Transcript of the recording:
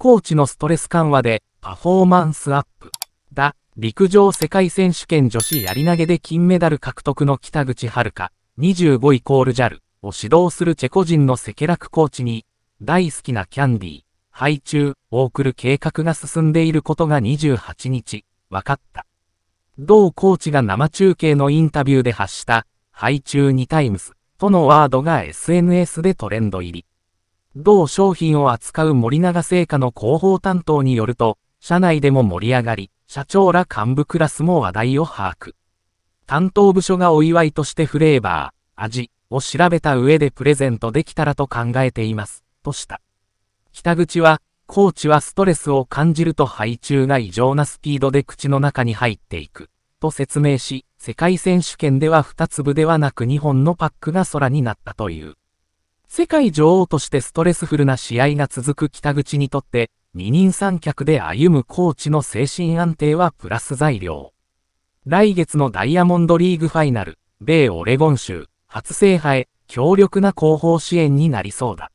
コーチのストレス緩和でパフォーマンスアップ。だ、陸上世界選手権女子やり投げで金メダル獲得の北口遥、25イコールジャルを指導するチェコ人のセケラクコーチに、大好きなキャンディー、配中を送る計画が進んでいることが28日、分かった。同コーチが生中継のインタビューで発した、ュ中2タイムスとのワードが SNS でトレンド入り。同商品を扱う森永製菓の広報担当によると、社内でも盛り上がり、社長ら幹部クラスも話題を把握。担当部署がお祝いとしてフレーバー、味を調べた上でプレゼントできたらと考えています、とした。北口は、コーチはストレスを感じると配中が異常なスピードで口の中に入っていく、と説明し、世界選手権では2粒ではなく2本のパックが空になったという。世界女王としてストレスフルな試合が続く北口にとって、二人三脚で歩むコーチの精神安定はプラス材料。来月のダイヤモンドリーグファイナル、米オレゴン州、初制覇へ、強力な後方支援になりそうだ。